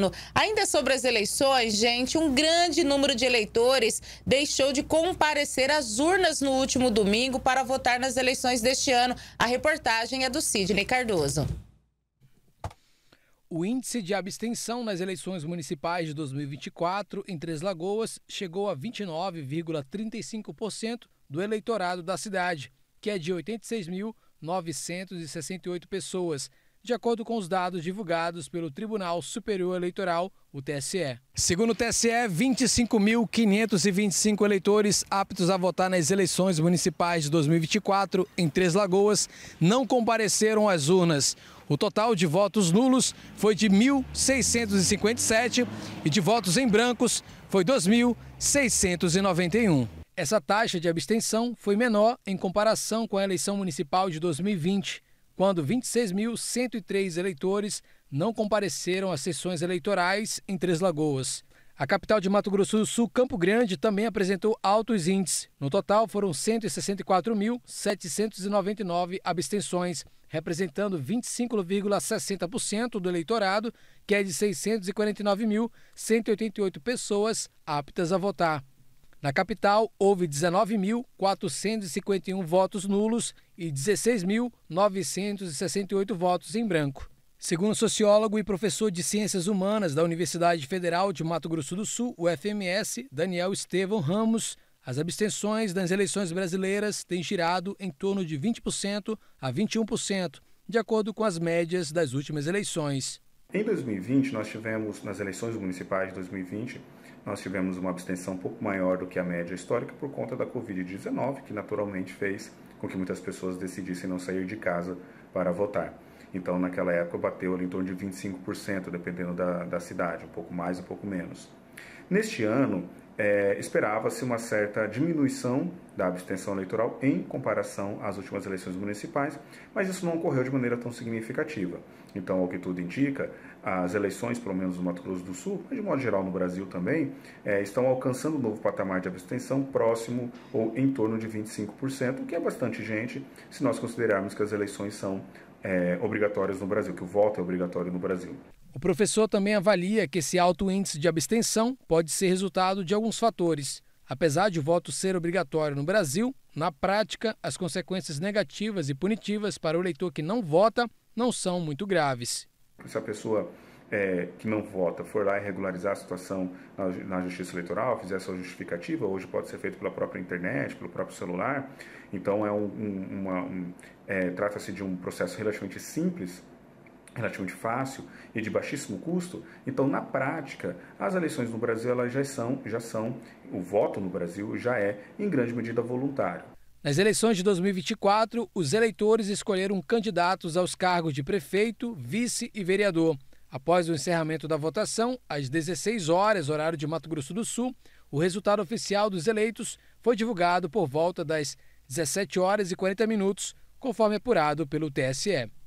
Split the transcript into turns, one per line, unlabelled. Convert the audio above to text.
ano. Ainda sobre as eleições, gente, um grande número de eleitores deixou de comparecer às urnas no último domingo para votar nas eleições deste ano. A reportagem é do Sidney Cardoso.
O índice de abstenção nas eleições municipais de 2024 em Três Lagoas chegou a 29,35% do eleitorado da cidade, que é de 86.968 pessoas, de acordo com os dados divulgados pelo Tribunal Superior Eleitoral, o TSE. Segundo o TSE, 25.525 eleitores aptos a votar nas eleições municipais de 2024 em Três Lagoas não compareceram às urnas. O total de votos nulos foi de 1.657 e de votos em brancos foi 2.691. Essa taxa de abstenção foi menor em comparação com a eleição municipal de 2020 quando 26.103 eleitores não compareceram às sessões eleitorais em Três Lagoas. A capital de Mato Grosso do Sul, Campo Grande, também apresentou altos índices. No total, foram 164.799 abstenções, representando 25,60% do eleitorado, que é de 649.188 pessoas aptas a votar. Na capital, houve 19.451 votos nulos e 16.968 votos em branco. Segundo sociólogo e professor de Ciências Humanas da Universidade Federal de Mato Grosso do Sul, o FMS, Daniel Estevão Ramos, as abstenções nas eleições brasileiras têm girado em torno de 20% a
21%, de acordo com as médias das últimas eleições. Em 2020, nós tivemos, nas eleições municipais de 2020, nós tivemos uma abstenção um pouco maior do que a média histórica por conta da Covid-19, que naturalmente fez com que muitas pessoas decidissem não sair de casa para votar. Então, naquela época, bateu ali em torno de 25%, dependendo da, da cidade, um pouco mais, um pouco menos. Neste ano, é, esperava-se uma certa diminuição da abstenção eleitoral em comparação às últimas eleições municipais, mas isso não ocorreu de maneira tão significativa. Então, ao que tudo indica, as eleições, pelo menos no Mato Grosso do Sul, mas de modo geral no Brasil também, é, estão alcançando um novo patamar de abstenção próximo ou em torno de 25%, o que é bastante gente se nós considerarmos que as eleições são é, obrigatórias no Brasil, que o voto é obrigatório no Brasil.
O professor também avalia que esse alto índice de abstenção pode ser resultado de alguns fatores. Apesar de o voto ser obrigatório no Brasil, na prática, as consequências negativas e punitivas para o eleitor que não vota não são muito graves.
Se a pessoa é, que não vota for lá e regularizar a situação na, na justiça eleitoral, fizer sua justificativa, hoje pode ser feito pela própria internet, pelo próprio celular. Então é um, um, um, é, trata-se de um processo relativamente simples relativamente fácil e de baixíssimo custo. Então, na prática, as eleições no Brasil elas já são, já são, o voto no Brasil já é em grande medida voluntário.
Nas eleições de 2024, os eleitores escolheram candidatos aos cargos de prefeito, vice e vereador. Após o encerramento da votação, às 16 horas, horário de Mato Grosso do Sul, o resultado oficial dos eleitos foi divulgado por volta das 17 horas e 40 minutos, conforme apurado pelo TSE.